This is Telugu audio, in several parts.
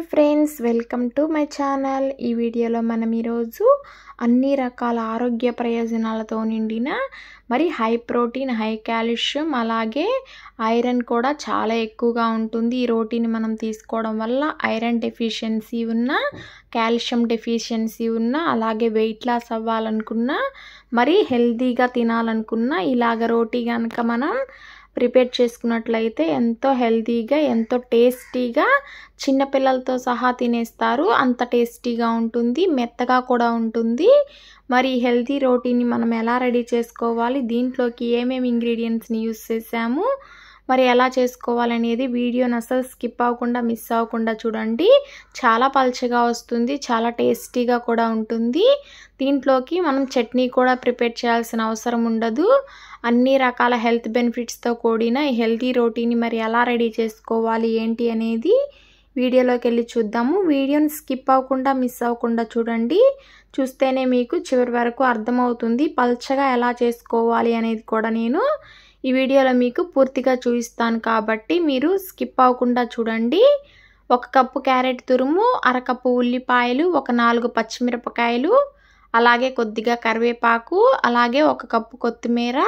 hi friends welcome to my channel ఈ వీడియోలో మనం ఈరోజు అన్ని రకాల ఆరోగ్య ప్రయోజనాలతో నిండిన మరి హై ప్రోటీన్ హై కాల్షియం అలాగే ఐరన్ కూడా చాలా ఎక్కువగా ఉంటుంది ఈ రోటీని మనం తీసుకోవడం వల్ల ఐరన్ డెఫిషియన్సీ ఉన్న కాల్షియం డెఫిషియన్సీ ఉన్న అలాగే వెయిట్ లాస్ అవ్వాలనుకున్న మరి హెల్తీగా తినాలనుకున్న ఇలాగ రోటీ కనుక మనం ప్రిపేర్ చేసుకున్నట్లయితే ఎంతో హెల్తీగా ఎంతో టేస్టీగా చిన్నపిల్లలతో సహా తినేస్తారు అంత టేస్టీగా ఉంటుంది మెత్తగా కూడా ఉంటుంది మరి హెల్తీ రోటీని మనం ఎలా రెడీ చేసుకోవాలి దీంట్లోకి ఏమేమి ఇంగ్రీడియంట్స్ని యూస్ చేసాము మరి ఎలా చేసుకోవాలనేది వీడియోని అసలు స్కిప్ అవ్వకుండా మిస్ అవ్వకుండా చూడండి చాలా పలచగా వస్తుంది చాలా టేస్టీగా కూడా ఉంటుంది దీంట్లోకి మనం చట్నీ కూడా ప్రిపేర్ చేయాల్సిన అవసరం ఉండదు అన్ని రకాల హెల్త్ బెనిఫిట్స్తో కూడిన హెల్తీ రోటీని మరి ఎలా రెడీ చేసుకోవాలి ఏంటి అనేది వీడియోలోకి వెళ్ళి చూద్దాము వీడియోని స్కిప్ అవ్వకుండా మిస్ అవ్వకుండా చూడండి చూస్తేనే మీకు చివరి వరకు అర్థమవుతుంది పల్చగా ఎలా చేసుకోవాలి అనేది కూడా నేను ఈ వీడియోలో మీకు పూర్తిగా చూపిస్తాను కాబట్టి మీరు స్కిప్ అవ్వకుండా చూడండి ఒక కప్పు క్యారెట్ తురుము అరకప్పు ఉల్లిపాయలు ఒక నాలుగు పచ్చిమిరపకాయలు అలాగే కొద్దిగా కరివేపాకు అలాగే ఒక కప్పు కొత్తిమీర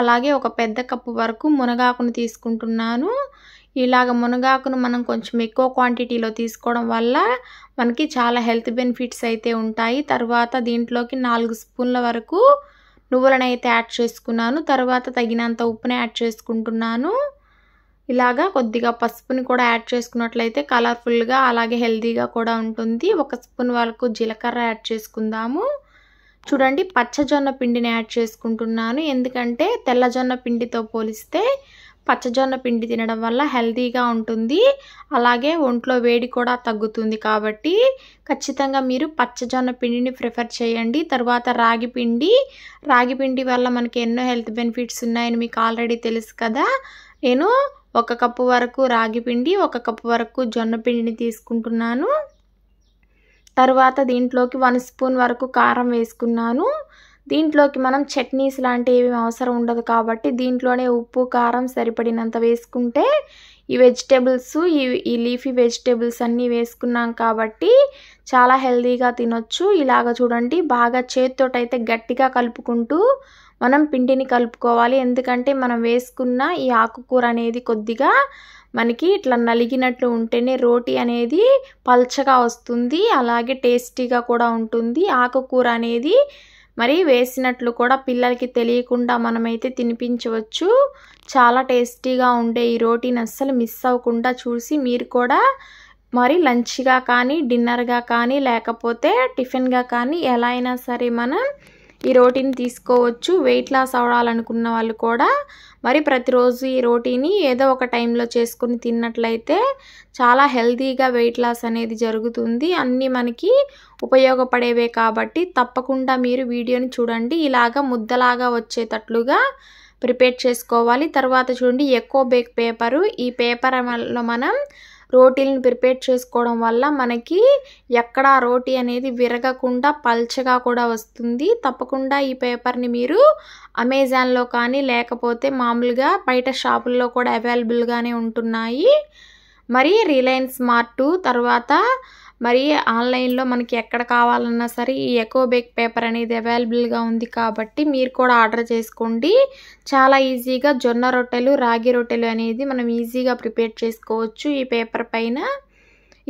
అలాగే ఒక పెద్ద కప్పు వరకు మునగాకును తీసుకుంటున్నాను ఇలాగ మునగాకును మనం కొంచెం ఎక్కువ క్వాంటిటీలో తీసుకోవడం వల్ల మనకి చాలా హెల్త్ బెనిఫిట్స్ అయితే ఉంటాయి తర్వాత దీంట్లోకి నాలుగు స్పూన్ల వరకు నువ్వులను అయితే యాడ్ చేసుకున్నాను తర్వాత తగినంత ఉప్పుని యాడ్ చేసుకుంటున్నాను ఇలాగా కొద్దిగా పసుపుని కూడా యాడ్ చేసుకున్నట్లయితే కలర్ఫుల్గా అలాగే హెల్తీగా కూడా ఉంటుంది ఒక స్పూన్ వరకు జీలకర్ర యాడ్ చేసుకుందాము చూడండి పచ్చజొన్న పిండిని యాడ్ చేసుకుంటున్నాను ఎందుకంటే తెల్లజొన్న పిండితో పోలిస్తే పచ్చజొన్న పిండి తినడం వల్ల హెల్తీగా ఉంటుంది అలాగే ఒంట్లో వేడి కూడా తగ్గుతుంది కాబట్టి ఖచ్చితంగా మీరు పచ్చజొన్న పిండిని ప్రిఫర్ చేయండి తర్వాత రాగి పిండి రాగి పిండి వల్ల మనకి ఎన్నో హెల్త్ బెనిఫిట్స్ ఉన్నాయని మీకు ఆల్రెడీ తెలుసు కదా నేను ఒక కప్పు వరకు రాగి పిండి ఒక కప్పు వరకు జొన్న పిండిని తీసుకుంటున్నాను తర్వాత దీంట్లోకి వన్ స్పూన్ వరకు కారం వేసుకున్నాను దీంట్లోకి మనం చట్నీస్ లాంటివి అవసరం ఉండదు కాబట్టి దీంట్లోనే ఉప్పు కారం సరిపడినంత వేసుకుంటే ఈ వెజిటేబుల్స్ ఈ ఈ లీఫీ వెజిటేబుల్స్ అన్నీ వేసుకున్నాం కాబట్టి చాలా హెల్తీగా తినొచ్చు ఇలాగ చూడండి బాగా చేతితోటైతే గట్టిగా కలుపుకుంటూ మనం పిండిని కలుపుకోవాలి ఎందుకంటే మనం వేసుకున్న ఈ ఆకుకూర అనేది కొద్దిగా మనకి ఇట్లా నలిగినట్లు ఉంటేనే రోటీ అనేది పల్చగా వస్తుంది అలాగే టేస్టీగా కూడా ఉంటుంది ఆకుకూర అనేది మరి వేసినట్లు కూడా పిల్లలకి తెలియకుండా మనమైతే తినిపించవచ్చు చాలా టేస్టీగా ఉండే ఈ రోటీని అస్సలు మిస్ అవ్వకుండా చూసి మీరు కూడా మరి లంచ్గా కానీ డిన్నర్గా కానీ లేకపోతే టిఫిన్గా కానీ ఎలా అయినా సరే మనం ఈ రోటీని తీసుకోవచ్చు వెయిట్ లాస్ అవ్వాలనుకున్న వాళ్ళు కూడా మరి ప్రతిరోజు ఈ రోటీని ఏదో ఒక టైంలో చేసుకుని తిన్నట్లయితే చాలా హెల్తీగా వెయిట్ లాస్ అనేది జరుగుతుంది అన్నీ మనకి ఉపయోగపడేవే కాబట్టి తప్పకుండా మీరు వీడియోని చూడండి ఇలాగ ముద్దలాగా వచ్చేటట్లుగా ప్రిపేర్ చేసుకోవాలి తర్వాత చూడండి ఎక్కువ బేక్ పేపరు ఈ పేపర్లో మనం రోటీలను ప్రిపేర్ చేసుకోవడం వల్ల మనకి ఎక్కడ రోటీ అనేది విరగకుండా పల్చగా కూడా వస్తుంది తప్పకుండా ఈ పేపర్ని మీరు అమెజాన్లో కానీ లేకపోతే మామూలుగా బయట షాపుల్లో కూడా అవైలబుల్గానే ఉంటున్నాయి మరి రిలయన్స్ మార్టు తర్వాత మరి ఆన్లైన్లో మనకి ఎక్కడ కావాలన్నా సరే ఈ ఎకో బేక్ పేపర్ అనేది అవైలబుల్గా ఉంది కాబట్టి మీరు కూడా ఆర్డర్ చేసుకోండి చాలా ఈజీగా జొన్న రొట్టెలు రాగి రొట్టెలు అనేది మనం ఈజీగా ప్రిపేర్ చేసుకోవచ్చు ఈ పేపర్ పైన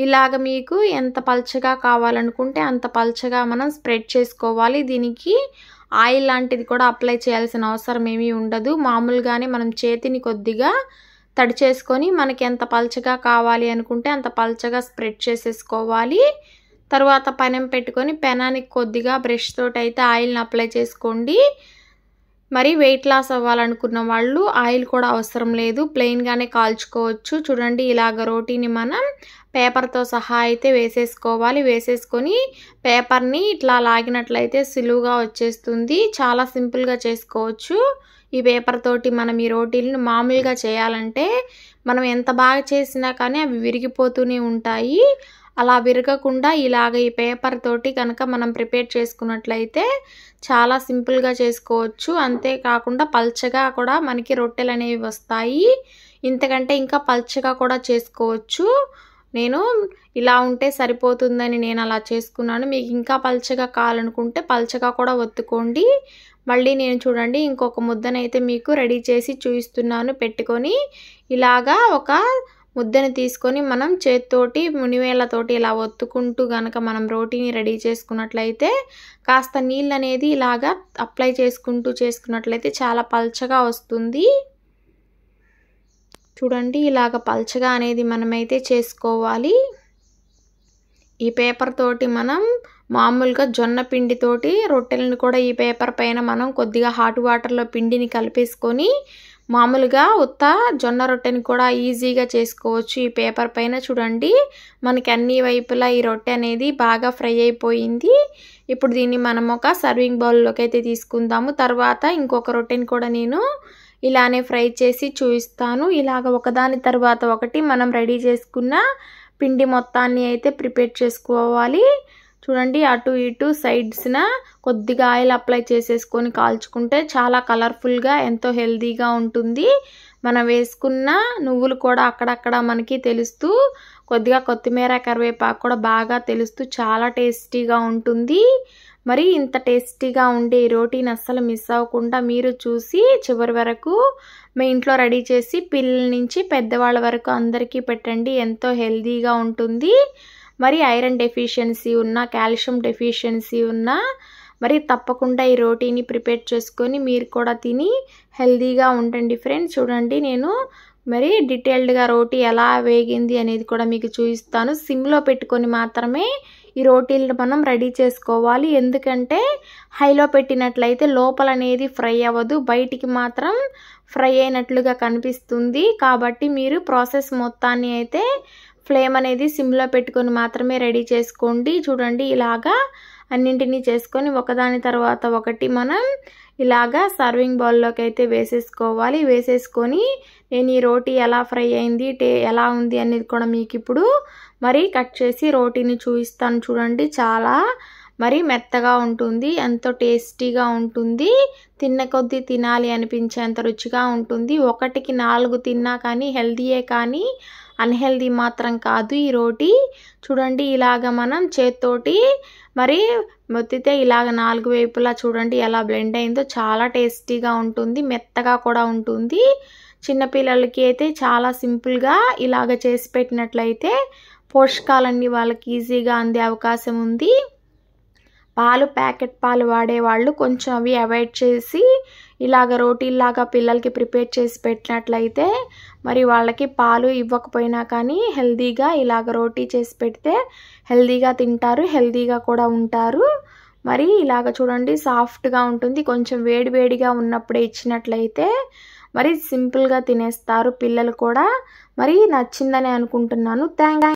ఇలాగ మీకు ఎంత పల్చగా కావాలనుకుంటే అంత పల్చగా మనం స్ప్రెడ్ చేసుకోవాలి దీనికి ఆయిల్ లాంటిది కూడా అప్లై చేయాల్సిన అవసరం ఏమీ ఉండదు మామూలుగానే మనం చేతిని కొద్దిగా తడి చేసుకొని మనకి ఎంత పలచగా కావాలి అనుకుంటే అంత పలచగా స్ప్రెడ్ చేసేసుకోవాలి తర్వాత పెనం పెట్టుకొని పెనానికి కొద్దిగా బ్రష్ తోటి అయితే ఆయిల్ని అప్లై చేసుకోండి మరి వెయిట్ లాస్ అవ్వాలనుకున్న వాళ్ళు ఆయిల్ కూడా అవసరం లేదు ప్లెయిన్గానే కాల్చుకోవచ్చు చూడండి ఇలాగ రోటీని మనం పేపర్తో సహా అయితే వేసేసుకోవాలి వేసేసుకొని పేపర్ని ఇట్లా లాగినట్లయితే సులువుగా వచ్చేస్తుంది చాలా సింపుల్గా చేసుకోవచ్చు ఈ పేపర్ తోటి మనం ఈ రోటీలను మామూలుగా చేయాలంటే మనం ఎంత బాగా చేసినా కానీ అవి విరిగిపోతూనే ఉంటాయి అలా విరగకుండా ఇలాగ ఈ పేపర్ తోటి కనుక మనం ప్రిపేర్ చేసుకున్నట్లయితే చాలా సింపుల్గా చేసుకోవచ్చు అంతేకాకుండా పల్చగా కూడా మనకి రొట్టెలు అనేవి వస్తాయి ఇంతకంటే ఇంకా పల్చగా కూడా చేసుకోవచ్చు నేను ఇలా ఉంటే సరిపోతుందని నేను అలా చేసుకున్నాను మీకు ఇంకా పల్చగా కావాలనుకుంటే పల్చగా కూడా ఒత్తుకోండి మళ్ళీ నేను చూడండి ఇంకొక ముద్దనైతే మీకు రెడీ చేసి చూపిస్తున్నాను పెట్టుకొని ఇలాగా ఒక ముద్దను తీసుకొని మనం చేత్తోటి మునివేళ్ళతోటి ఇలా ఒత్తుకుంటూ గనక మనం రోటీని రెడీ చేసుకున్నట్లయితే కాస్త నీళ్ళు అనేది ఇలాగా అప్లై చేసుకుంటూ చేసుకున్నట్లయితే చాలా పల్చగా వస్తుంది చూడండి ఇలాగ పల్చగా అనేది మనమైతే చేసుకోవాలి ఈ పేపర్ తోటి మనం మామూలుగా జొన్న పిండితోటి రొట్టెలను కూడా ఈ పేపర్ పైన మనం కొద్దిగా హాట్ వాటర్లో పిండిని కలిపేసుకొని మామూలుగా ఉత్త జొన్న రొట్టెని కూడా ఈజీగా చేసుకోవచ్చు ఈ పేపర్ పైన చూడండి మనకి అన్ని వైపులా ఈ రొట్టె అనేది బాగా ఫ్రై అయిపోయింది ఇప్పుడు దీన్ని మనం ఒక సర్వింగ్ బౌల్లోకి అయితే తీసుకుందాము తర్వాత ఇంకొక రొట్టెని కూడా నేను ఇలానే ఫ్రై చేసి చూపిస్తాను ఇలాగ ఒకదాని తర్వాత ఒకటి మనం రెడీ చేసుకున్న పిండి మొత్తాన్ని అయితే ప్రిపేర్ చేసుకోవాలి చూడండి అటు ఇటు సైడ్స్న కొద్దిగా ఆయిల్ అప్లై చేసేసుకొని కాల్చుకుంటే చాలా కలర్ఫుల్గా ఎంతో హెల్తీగా ఉంటుంది మనం వేసుకున్న నువ్వులు కూడా అక్కడక్కడ మనకి తెలుస్తూ కొద్దిగా కొత్తిమీర కరివేపాకు కూడా బాగా తెలుస్తూ చాలా టేస్టీగా ఉంటుంది మరి ఇంత టేస్టీగా ఉండే ఈ రోటీని అస్సలు మిస్ అవ్వకుండా మీరు చూసి చివరి వరకు మీ ఇంట్లో రెడీ చేసి పిల్లల నుంచి పెద్దవాళ్ళ వరకు అందరికీ పెట్టండి ఎంతో హెల్దీగా ఉంటుంది మరి ఐరన్ డెఫిషియన్సీ ఉన్న కాల్షియం డెఫిషియన్సీ ఉన్న మరి తప్పకుండా ఈ రోటీని ప్రిపేర్ చేసుకొని మీరు కూడా తిని హెల్దీగా ఉండండి ఫ్రెండ్స్ చూడండి నేను మరి డీటెయిల్డ్గా రోటీ ఎలా వేగింది అనేది కూడా మీకు చూపిస్తాను సిమ్లో పెట్టుకొని మాత్రమే ఈ రోటీలను మనం రెడీ చేసుకోవాలి ఎందుకంటే హైలో పెట్టినట్లయితే లోపల అనేది ఫ్రై అవ్వదు బయటికి మాత్రం ఫ్రై అయినట్లుగా కనిపిస్తుంది కాబట్టి మీరు ప్రాసెస్ మొత్తాన్ని అయితే ఫ్లేమ్ అనేది సిమ్లో పెట్టుకొని మాత్రమే రెడీ చేసుకోండి చూడండి ఇలాగా అన్నింటినీ చేసుకొని ఒకదాని తర్వాత ఒకటి మనం ఇలాగా సర్వింగ్ బౌల్లోకి అయితే వేసేసుకోవాలి వేసేసుకొని నేను ఈ రోటీ ఎలా ఫ్రై అయింది టే ఎలా ఉంది అనేది కూడా మీకు ఇప్పుడు మరి కట్ చేసి రోటీని చూపిస్తాను చూడండి చాలా మరి మెత్తగా ఉంటుంది ఎంతో టేస్టీగా ఉంటుంది తిన్న కొద్దీ తినాలి అనిపించేంత రుచిగా ఉంటుంది ఒకటికి నాలుగు తిన్నా కానీ హెల్తీయే కానీ అన్హెల్దీ మాత్రం కాదు ఈ రోటీ చూడండి ఇలాగ మనం చేత్తోటి మరి మొత్తితే ఇలాగ నాలుగు వైపులా చూడండి ఎలా బ్లెండ్ అయిందో చాలా టేస్టీగా ఉంటుంది మెత్తగా కూడా ఉంటుంది చిన్నపిల్లలకి అయితే చాలా సింపుల్గా ఇలాగ చేసి పెట్టినట్లయితే పోషకాలన్నీ వాళ్ళకి ఈజీగా అందే అవకాశం ఉంది పాలు ప్యాకెట్ పాలు వాడేవాళ్ళు కొంచెం అవి అవాయిడ్ చేసి ఇలాగ రోటీల్లాగా పిల్లలకి ప్రిపేర్ చేసి పెట్టినట్లయితే మరి వాళ్ళకి పాలు ఇవ్వకపోయినా కానీ హెల్దీగా ఇలాగ రోటీ చేసి పెడితే హెల్దీగా తింటారు హెల్దీగా కూడా ఉంటారు మరి ఇలాగ చూడండి సాఫ్ట్గా ఉంటుంది కొంచెం వేడివేడిగా ఉన్నప్పుడే ఇచ్చినట్లయితే మరి సింపుల్గా తినేస్తారు పిల్లలు కూడా మరి నచ్చిందని అనుకుంటున్నాను థ్యాంక్